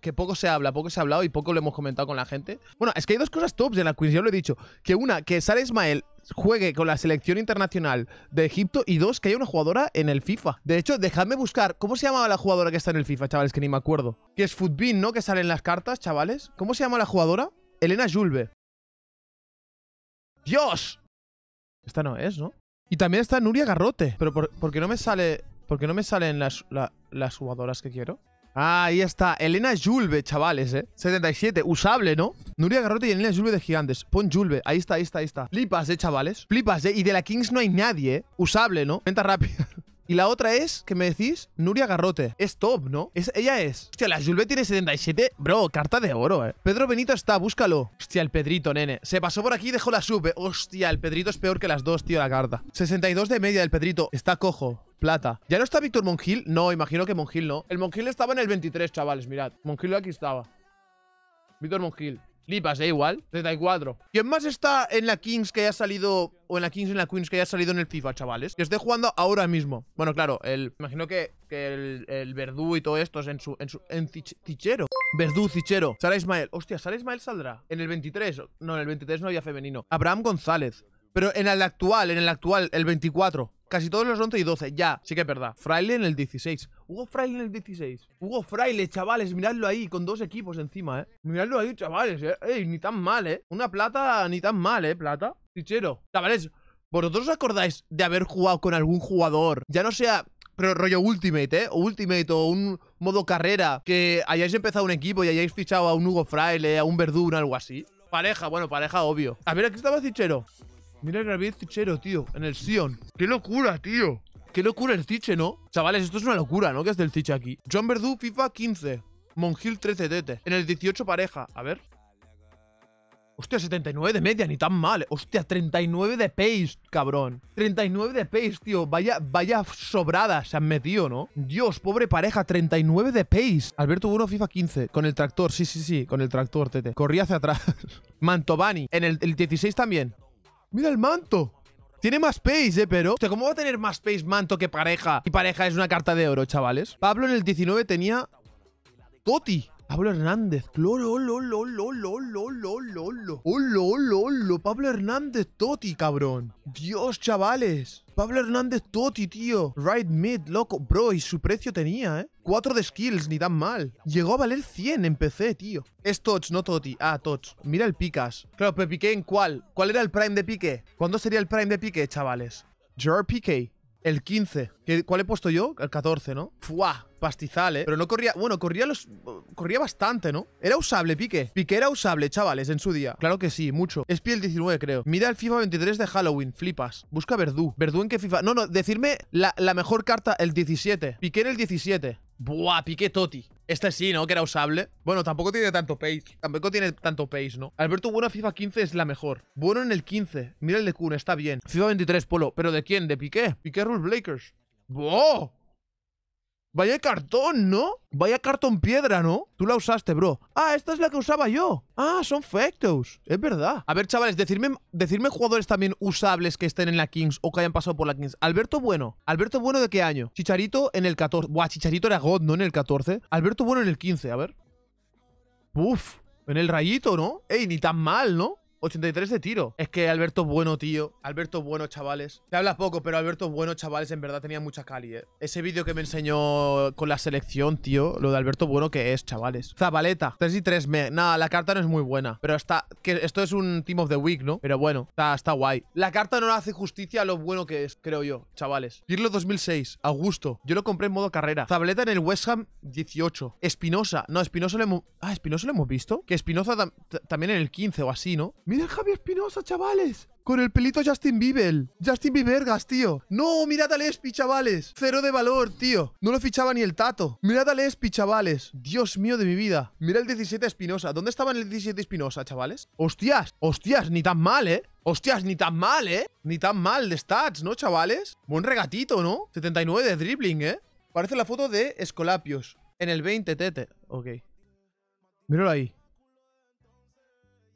Que, poco se habla, poco se ha hablado y poco lo hemos comentado con la gente. Bueno, es que hay dos cosas tops en la quiz, yo lo he dicho. Que una, que Sara Ismael juegue con la selección internacional de Egipto y dos, que haya una jugadora en el FIFA. De hecho, dejadme buscar, ¿cómo se llamaba la jugadora que está en el FIFA, chavales? Que ni me acuerdo. Que es Footbin, ¿no? Que salen las cartas, chavales. ¿Cómo se llama la jugadora? Elena Julve. ¡Dios! Esta no es, ¿no? Y también está Nuria Garrote. Pero por, qué no me sale... qué no me salen las, las jugadoras que quiero. Ah, ahí está. Elena Julve, chavales, ¿eh? 77. Usable, ¿no? Nuria Garrote y Elena Julve de Gigantes. Pon Julve. Ahí está, ahí está, ahí está. Flipas, ¿eh, chavales? Flipas, ¿eh? Y de la Kings no hay nadie, ¿eh? Usable, ¿no? Venta rápida. Y la otra es, que me decís, Nuria Garrote. Es top, ¿no? Es, ella es. Hostia, la Julve tiene 77. Bro, carta de oro, eh. Pedro Benito está, búscalo. Hostia, el Pedrito, nene. Se pasó por aquí y dejó la sube eh. Hostia, el Pedrito es peor que las dos, tío, la carta. 62 de media del Pedrito. Está cojo plata. ¿Ya no está Víctor Monjil? No, imagino que Monjil no. El Monjil estaba en el 23, chavales, mirad. Monjil aquí estaba. Víctor Monjil. Lipas, eh, igual. 34. ¿Quién más está en la Kings que haya salido... O en la Kings en la Queens que haya salido en el FIFA, chavales? Que esté jugando ahora mismo. Bueno, claro, el... Imagino que, que el, Verdú y todo esto es en su... En, su, en Tichero. Verdú, Cichero. Sara Ismael. Hostia, Sara Ismael saldrá. En el 23. No, en el 23 no había femenino. Abraham González. Pero en el actual, en el actual, el 24. Casi todos los 11 y 12, ya, sí que es verdad. Fraile en el 16. Hugo Fraile en el 16. Hugo Fraile, chavales, miradlo ahí, con dos equipos encima, ¿eh? Miradlo ahí, chavales, ¿eh? ni tan mal, ¿eh? Una plata, ni tan mal, ¿eh? Plata. Tichero. Chavales, ¿vosotros os acordáis de haber jugado con algún jugador? Ya no sea pero rollo Ultimate, ¿eh? O Ultimate o un modo carrera que hayáis empezado un equipo y hayáis fichado a un Hugo Fraile, a un Verdun, algo así. Pareja, bueno, pareja, obvio. A ver, aquí estaba Cichero. Mira el Gabriel Tichero, tío, en el Sion. ¡Qué locura, tío! ¡Qué locura el Tiche, ¿no? Chavales, esto es una locura, ¿no? Que es del Tiche aquí. John Verdú, FIFA 15. Mongil 13 tete. En el 18 pareja. A ver. Hostia, 79 de media, ni tan mal. Hostia, 39 de pace, cabrón. 39 de pace, tío. Vaya, vaya sobrada se han metido, ¿no? Dios, pobre pareja, 39 de pace. Alberto uno FIFA 15. Con el tractor, sí, sí, sí. Con el tractor, tete. Corría hacia atrás. Mantovani. En el, el 16 también. Mira el manto. Tiene más pace, eh, pero... O ¿cómo va a tener más pace manto que pareja? Y pareja es una carta de oro, chavales. Pablo en el 19 tenía... Toti. Pablo Hernández. Lolo, lolo, lolo, lolo, lolo. Olo, lolo. Oh, Pablo Hernández Toti, cabrón. Dios, chavales. Pablo Hernández Toti, tío. Right mid, loco. Bro, y su precio tenía, ¿eh? Cuatro de skills, ni tan mal. Llegó a valer 100 en PC, tío. Es Tots, no Toti. Ah, Tots. Mira el Picas. Claro, pero Piqué en cuál. ¿Cuál era el prime de pique? ¿Cuándo sería el prime de pique, chavales? Jar Piqué. El 15. ¿Cuál he puesto yo? El 14, ¿no? ¡Fua! Pastizal, ¿eh? Pero no corría... Bueno, corría los... Corría bastante, ¿no? Era usable, Pique. Pique era usable, chavales, en su día. Claro que sí, mucho. Es el 19, creo. Mira el FIFA 23 de Halloween. Flipas. Busca Verdú. ¿Verdú en qué FIFA? No, no, decirme la, la mejor carta, el 17. Piqué en el 17. Buah, pique Toti. Este sí, ¿no? Que era usable. Bueno, tampoco tiene tanto pace. Tampoco tiene tanto pace, ¿no? Alberto buena FIFA 15 es la mejor. Bueno en el 15. Mira el de Kun, está bien. FIFA 23, Polo. ¿Pero de quién? ¿De Piqué? Piqué Rule Blakers. ¡Wow! Vaya cartón, ¿no? Vaya cartón piedra, ¿no? Tú la usaste, bro. Ah, esta es la que usaba yo. Ah, son factos. Es verdad. A ver, chavales, decirme, decirme jugadores también usables que estén en la Kings o que hayan pasado por la Kings. Alberto Bueno. Alberto Bueno de qué año? Chicharito en el 14. Buah, Chicharito era God, ¿no? En el 14. Alberto Bueno en el 15, a ver. Uf, en el rayito, ¿no? Ey, ni tan mal, ¿no? 83 de tiro. Es que Alberto bueno, tío. Alberto bueno, chavales. te habla poco, pero Alberto bueno, chavales. En verdad tenía mucha cali, eh. Ese vídeo que me enseñó con la selección, tío. Lo de Alberto bueno que es, chavales. Zabaleta. 3 y 3 me. Nada, la carta no es muy buena. Pero está. que Esto es un Team of the Week, ¿no? Pero bueno, está, está guay. La carta no le hace justicia a lo bueno que es, creo yo, chavales. Pirlo 2006. Augusto. Yo lo compré en modo carrera. Zabaleta en el West Ham 18. Espinosa. No, Espinosa lo hemos. Ah, Espinosa lo hemos visto. Que Espinosa también en el 15 o así, ¿no? ¡Mira Javi Espinosa, chavales! Con el pelito Justin Bieber. Justin Biebergas, tío. No, mirad al Espi, chavales. Cero de valor, tío. No lo fichaba ni el tato. Mirad al Espi, chavales. Dios mío de mi vida. Mira el 17 Espinosa. ¿Dónde estaba el 17 Espinosa, chavales? Hostias, hostias, ni tan mal, ¿eh? Hostias, ni tan mal, ¿eh? Ni tan mal de stats, ¿no, chavales? Buen regatito, ¿no? 79 de dribbling, ¿eh? Parece la foto de Escolapios. En el 20, tete. Ok. Míralo ahí.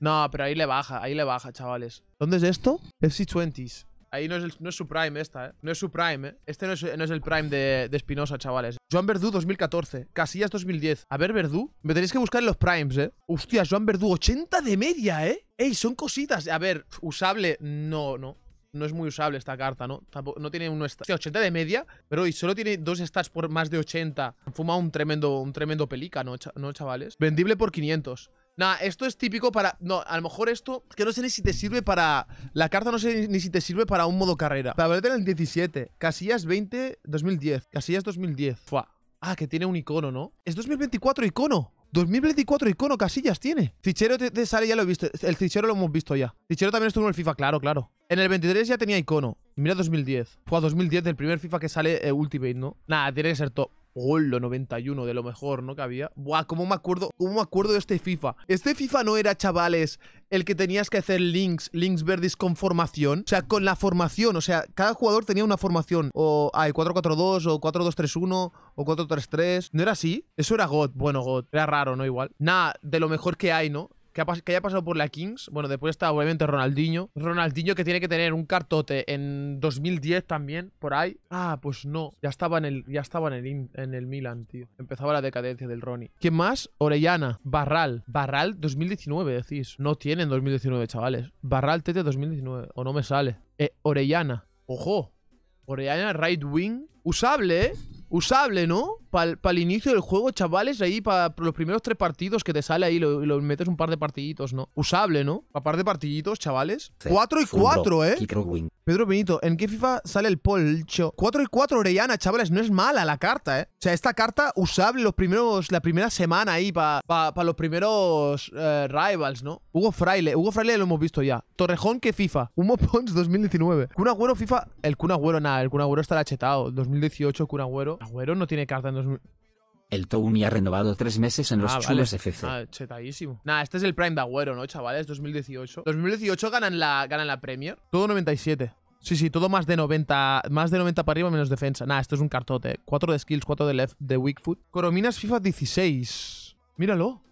No, pero ahí le baja, ahí le baja, chavales. ¿Dónde es esto? FC20s. Ahí no es, no es, su prime esta, ¿eh? No es su prime, ¿eh? Este no es, el prime de, de chavales. Joan Verdú 2014, Casillas 2010. A ver, Verdú, me tenéis que buscar en los primes, ¿eh? Hostia, Joan Verdú, 80 de media, ¿eh? Ey, son cositas. A ver, usable, no, no. No es muy usable esta carta, ¿no? no tiene un... Hostia, 80 de media, pero hoy solo tiene dos stats por más de 80. Fuma un tremendo, un tremendo pelica, ¿no, chavales? Vendible por 500. Nah, esto es típico para... No, a lo mejor esto... Que no sé ni si te sirve para... La carta no sé ni si te sirve para un modo carrera. ver en el 17. Casillas 20, 2010. Casillas 2010. Fua. Ah, que tiene un icono, ¿no? Es 2024 icono. 2024 icono Casillas tiene. Fichero te, sale, ya lo he visto. El fichero lo hemos visto ya. Fichero también estuvo en el FIFA, claro, claro. En el 23 ya tenía icono. Mira 2010. Fue a 2010 el primer FIFA que sale eh, Ultimate, ¿no? Nada, tiene que ser top gol 91 de lo mejor, ¿no? Que había. Buah, ¿cómo me acuerdo? ¿Cómo me acuerdo de este FIFA? Este FIFA no era, chavales, el que tenías que hacer links, links verdes con formación. O sea, con la formación. O sea, cada jugador tenía una formación. O hay 4-4-2, o 4-2-3-1, o 4-3-3. ¿No era así? Eso era God. Bueno, God. Era raro, ¿no? Igual. Nada, de lo mejor que hay, ¿no? que, haya pasado por la Kings. Bueno, después está obviamente Ronaldinho. Ronaldinho que tiene que tener un cartote en 2010 también, por ahí. Ah, pues no. Ya estaba en el, ya estaba en el, en el Milan, tío. Empezaba la decadencia del Ronnie. qué más? Orellana. Barral. Barral 2019, decís. No tiene en 2019, chavales. Barral Tete 2019. O no me sale. Eh, Orellana. Ojo. Orellana, right wing. Usable, ¿eh? Usable, ¿no? para el inicio del juego, chavales, ahí para los primeros tres partidos que te sale ahí, lo, lo metes un par de partiditos, ¿no? Usable, ¿no? Un par de partiditos, chavales. 4 y 4, ¿eh? Pedro Benito, ¿en qué FIFA sale el polcho? 4 y 4 Orellana, chavales, no es mala la carta, ¿eh? O sea, esta carta usable los primeros, la primera semana ahí para los primeros eh, rivals, ¿no? Hugo Fraile, Hugo Fraile lo hemos visto ya. Torrejón ¿qué FIFA, Humo Pons 2019. Cuna Agüero FIFA, el Cuna Agüero nada, el Kun Agüero estará chetado. 2018 cunagüero. Agüero. Agüero no tiene carta en el Toumi ha renovado tres meses en los chulos de FC. Ah, ah chetadísimo. Nah, este es el Prime de Agüero, ¿no, chavales? 2018. 2018 ganan la, la Premier. Todo 97. Sí, sí, todo más de 90, más de 90 para arriba menos defensa. Nah, esto es un cartote. 4 de skills, 4 de left, de weak foot. Corominas FIFA 16. Míralo.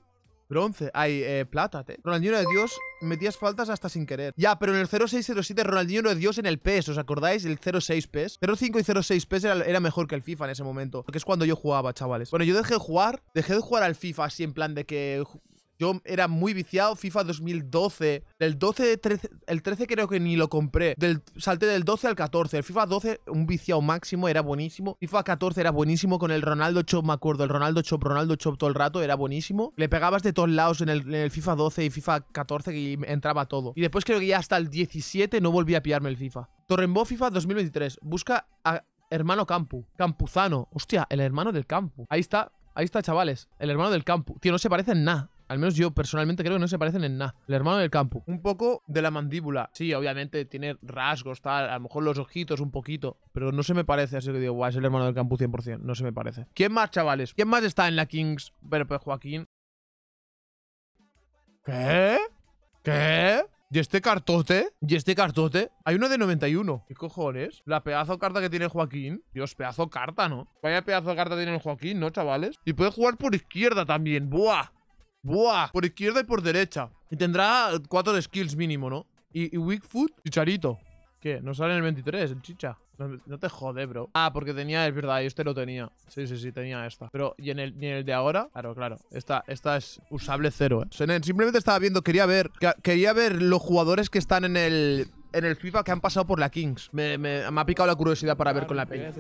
Bronce, ay, plátate. Eh, plata Ronaldinho de Dios, metías faltas hasta sin querer Ya, pero en el 0607 Ronaldinho de Dios en el PES, ¿os acordáis? El 06 PES 05 y 06 PES era, era, mejor que el FIFA en ese momento Que es cuando yo jugaba, chavales Bueno, yo dejé de jugar, dejé de jugar al FIFA así en plan de que yo era muy viciado FIFA 2012. Del 12, 13, el 13 creo que ni lo compré. Del, salté del 12 al 14. El FIFA 12, un viciado máximo, era buenísimo. FIFA 14 era buenísimo con el Ronaldo Chop, me acuerdo. El Ronaldo Chop, Ronaldo Chop todo el rato, era buenísimo. Le pegabas de todos lados en el, FIFA 12 y FIFA 14 y entraba todo. Y después creo que ya hasta el 17 no volví a pillarme el FIFA. Torrembo FIFA 2023. Busca a hermano Campu. Campuzano. Hostia, el hermano del Campu. Ahí está. Ahí está, chavales. El hermano del Campo Tío, no se parecen nada. Al menos yo personalmente creo que no se parecen en nada. El hermano del campo. Un poco de la mandíbula. Sí, obviamente tiene rasgos, tal. A lo mejor los ojitos un poquito. Pero no se me parece. Así que digo, guau, es el hermano del campo 100%. No se me parece. ¿Quién más, chavales? ¿Quién más está en la Kings? Pero pues Joaquín. ¿Qué? ¿Qué? ¿Y este cartote? ¿Y este cartote? Hay uno de 91. ¿Qué cojones? La pedazo carta que tiene Joaquín. Dios, pedazo carta, ¿no? Vaya pedazo carta tiene Joaquín, ¿no, chavales? Y puede jugar por izquierda también. ¡Buah! ¡Buah! Por izquierda y por derecha. Y tendrá cuatro de skills mínimo, ¿no? Y, y chicharito. ¿Qué? No sale en el 23, el chicha. No, te jode, bro. Ah, porque tenía, es verdad, Y este lo tenía. Sí, sí, sí, tenía esta. Pero, ¿y en el, de ahora? Claro, claro. Esta, esta es usable cero, eh. Senen, simplemente estaba viendo, quería ver, quería ver los jugadores que están en el en el FIFA que han pasado por la Kings. Me, me, me ha picado la curiosidad para ver con la peña.